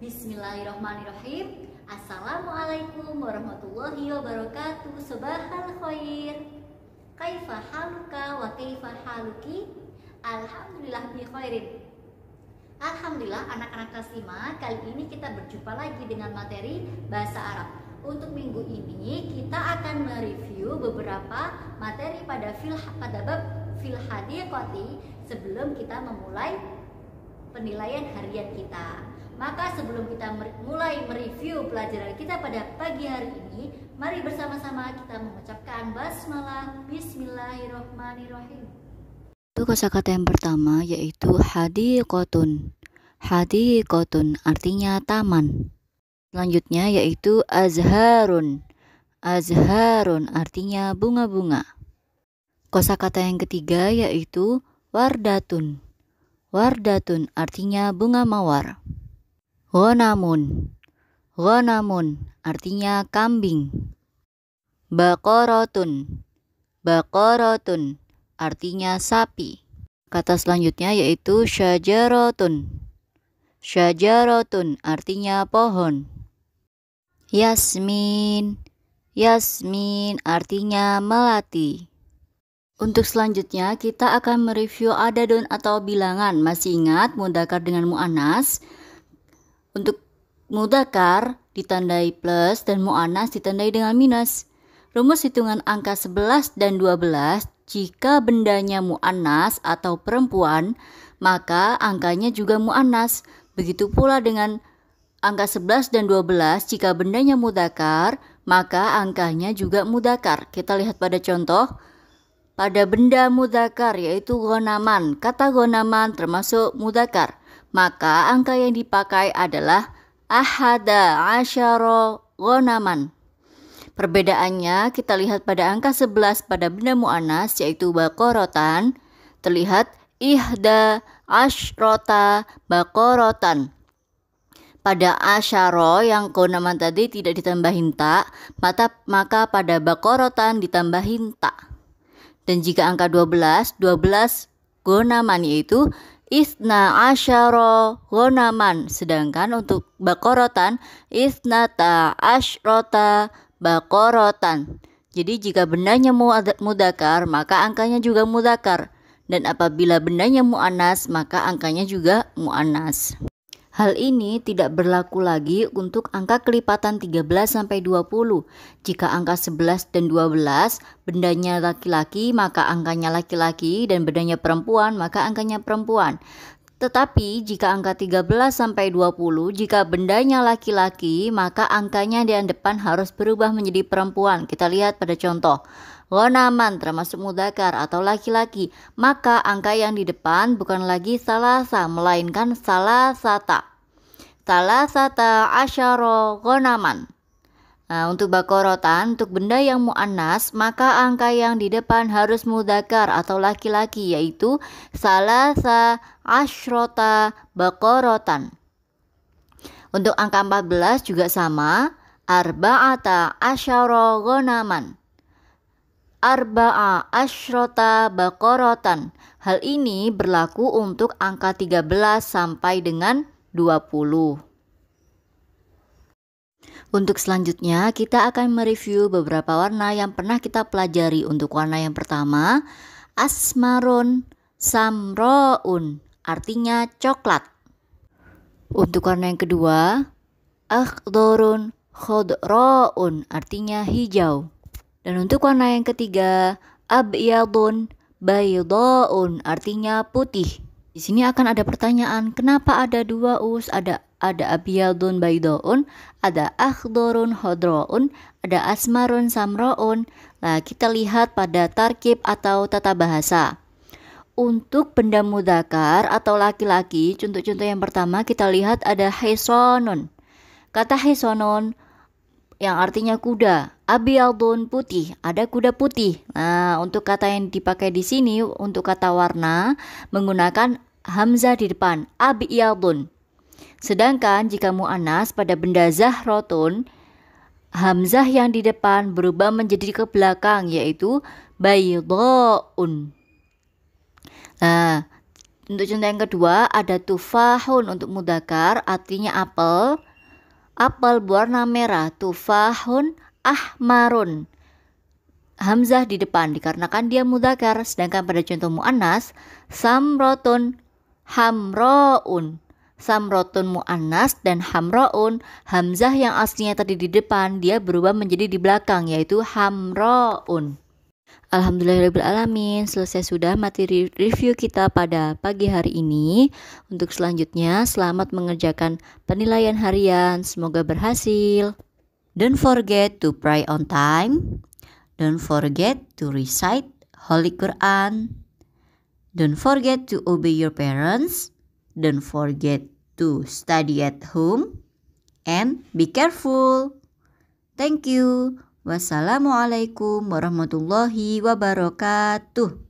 Bismillahirrahmanirrahim Assalamualaikum warahmatullahi wabarakatuh Sobahal khair Kaifa haluka wa kaifa haluki Alhamdulillah bi khairin Alhamdulillah anak-anak kelas Kali ini kita berjumpa lagi dengan materi bahasa Arab Untuk minggu ini kita akan mereview beberapa materi pada fil pada bab fil hadiqati sebelum kita memulai penilaian harian kita. Maka sebelum kita mulai mereview pelajaran kita pada pagi hari ini, mari bersama-sama kita mengucapkan basmalah Bismillahirrohmanirrohim. Itu kosakata yang pertama yaitu hadi kotun. Hadi kotun artinya taman. Selanjutnya yaitu azharun. Azharun artinya bunga-bunga. Kosakata yang ketiga yaitu wardatun. Wardatun artinya bunga mawar. Ghonamun Ghonamun artinya kambing. Bakorotun Bakorotun artinya sapi. Kata selanjutnya yaitu syajarotun. Syajarotun artinya pohon. Yasmin Yasmin artinya melati. Untuk selanjutnya kita akan mereview adadun atau bilangan. Masih ingat mudakar dengan mu'anas? Untuk mudakar ditandai plus dan mu'anas ditandai dengan minus. Rumus hitungan angka 11 dan 12, jika bendanya mu'anas atau perempuan, maka angkanya juga mu'anas. Begitu pula dengan angka 11 dan 12, jika bendanya mudakar, maka angkanya juga mudakar. Kita lihat pada contoh, pada benda mudakar yaitu gonaman. Kata gonaman termasuk mudakar maka angka yang dipakai adalah ahada asyara gonaman. Perbedaannya kita lihat pada angka 11 pada benda mu'anas yaitu bakorotan terlihat ihda asyrota bakorotan. Pada asyaro yang konaman tadi tidak ditambahin tak, maka, maka pada bakorotan ditambahin tak. Dan jika angka 12, 12 gonaman yaitu isna asyara ghonaman sedangkan untuk bakorotan isnata asyrota bakorotan jadi jika bendanya mudakar maka angkanya juga mudakar dan apabila bendanya mu'anas maka angkanya juga mu'anas Hal ini tidak berlaku lagi untuk angka kelipatan 13 sampai 20. Jika angka 11 dan 12 bendanya laki-laki, maka angkanya laki-laki dan bendanya perempuan, maka angkanya perempuan. Tetapi jika angka 13 sampai 20, jika bendanya laki-laki, maka angkanya di depan harus berubah menjadi perempuan. Kita lihat pada contoh. Gonaman termasuk mudakar atau laki-laki, maka angka yang di depan bukan lagi salasa, melainkan salasata. Talasata asyara gonaman. Nah, untuk bakorotan, untuk benda yang mu'annas, maka angka yang di depan harus mudakar atau laki-laki, yaitu salasa ashrota bakorotan. Untuk angka 14 juga sama, arba'ata asyara gonaman. Arba'a asyrota bakorotan. Hal ini berlaku untuk angka 13 sampai dengan 20. Untuk selanjutnya, kita akan mereview beberapa warna yang pernah kita pelajari. Untuk warna yang pertama, asmaron samroun, artinya coklat. Untuk warna yang kedua, akhdorun khodroun, artinya hijau. Dan untuk warna yang ketiga, abyadun baydoun, artinya putih. Di sini akan ada pertanyaan, kenapa ada dua us, ada ada abiyadun baidoun, ada akhdorun hodroun, ada asmarun samroun. Nah, kita lihat pada tarkib atau tata bahasa. Untuk benda mudakar atau laki-laki, contoh-contoh yang pertama kita lihat ada hesonon. Kata hesonon yang artinya kuda. Abiyadun putih, ada kuda putih. Nah, untuk kata yang dipakai di sini untuk kata warna menggunakan hamzah di depan abiyadun. Sedangkan jika mu'anas pada benda zahrotun, hamzah yang di depan berubah menjadi ke belakang yaitu bayidun. Nah, untuk contoh yang kedua ada tufahun untuk mudakar artinya apel. Apel berwarna merah tufahun ahmarun. Hamzah di depan dikarenakan dia mudakar sedangkan pada contoh mu'anas samrotun hamroun. Samrotun mu'annas dan hamroun. Hamzah yang aslinya tadi di depan, dia berubah menjadi di belakang, yaitu hamroun. Alhamdulillahirrahmanirrahim Selesai sudah materi review kita pada pagi hari ini Untuk selanjutnya selamat mengerjakan penilaian harian Semoga berhasil Don't forget to pray on time Don't forget to recite Holy Quran Don't forget to obey your parents. Don't forget to study at home. And be careful. Thank you. Wassalamualaikum warahmatullahi wabarakatuh.